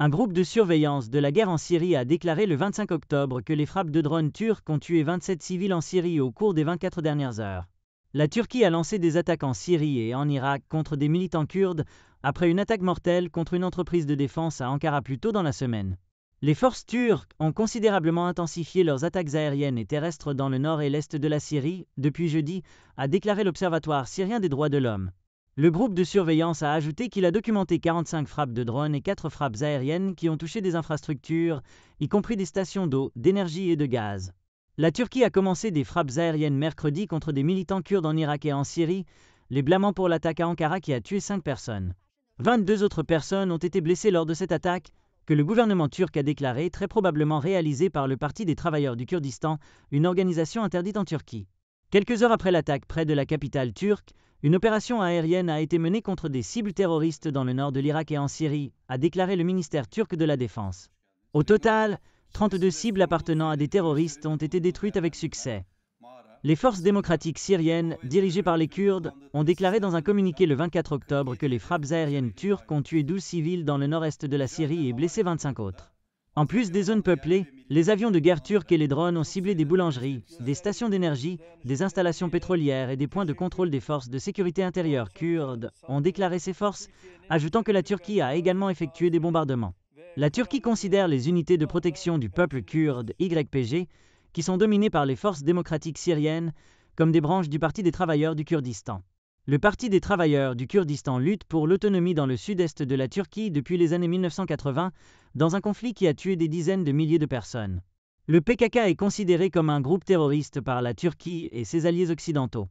Un groupe de surveillance de la guerre en Syrie a déclaré le 25 octobre que les frappes de drones turcs ont tué 27 civils en Syrie au cours des 24 dernières heures. La Turquie a lancé des attaques en Syrie et en Irak contre des militants kurdes après une attaque mortelle contre une entreprise de défense à Ankara plus tôt dans la semaine. Les forces turques ont considérablement intensifié leurs attaques aériennes et terrestres dans le nord et l'est de la Syrie depuis jeudi, a déclaré l'Observatoire syrien des droits de l'homme. Le groupe de surveillance a ajouté qu'il a documenté 45 frappes de drones et 4 frappes aériennes qui ont touché des infrastructures, y compris des stations d'eau, d'énergie et de gaz. La Turquie a commencé des frappes aériennes mercredi contre des militants kurdes en Irak et en Syrie, les blâmant pour l'attaque à Ankara qui a tué 5 personnes. 22 autres personnes ont été blessées lors de cette attaque, que le gouvernement turc a déclaré très probablement réalisée par le Parti des travailleurs du Kurdistan, une organisation interdite en Turquie. Quelques heures après l'attaque près de la capitale turque, une opération aérienne a été menée contre des cibles terroristes dans le nord de l'Irak et en Syrie, a déclaré le ministère turc de la Défense. Au total, 32 cibles appartenant à des terroristes ont été détruites avec succès. Les forces démocratiques syriennes, dirigées par les Kurdes, ont déclaré dans un communiqué le 24 octobre que les frappes aériennes turques ont tué 12 civils dans le nord-est de la Syrie et blessé 25 autres. En plus des zones peuplées, les avions de guerre turcs et les drones ont ciblé des boulangeries, des stations d'énergie, des installations pétrolières et des points de contrôle des forces de sécurité intérieure kurdes, ont déclaré ces forces, ajoutant que la Turquie a également effectué des bombardements. La Turquie considère les unités de protection du peuple kurde YPG, qui sont dominées par les forces démocratiques syriennes, comme des branches du Parti des travailleurs du Kurdistan. Le Parti des travailleurs du Kurdistan lutte pour l'autonomie dans le sud-est de la Turquie depuis les années 1980, dans un conflit qui a tué des dizaines de milliers de personnes. Le PKK est considéré comme un groupe terroriste par la Turquie et ses alliés occidentaux.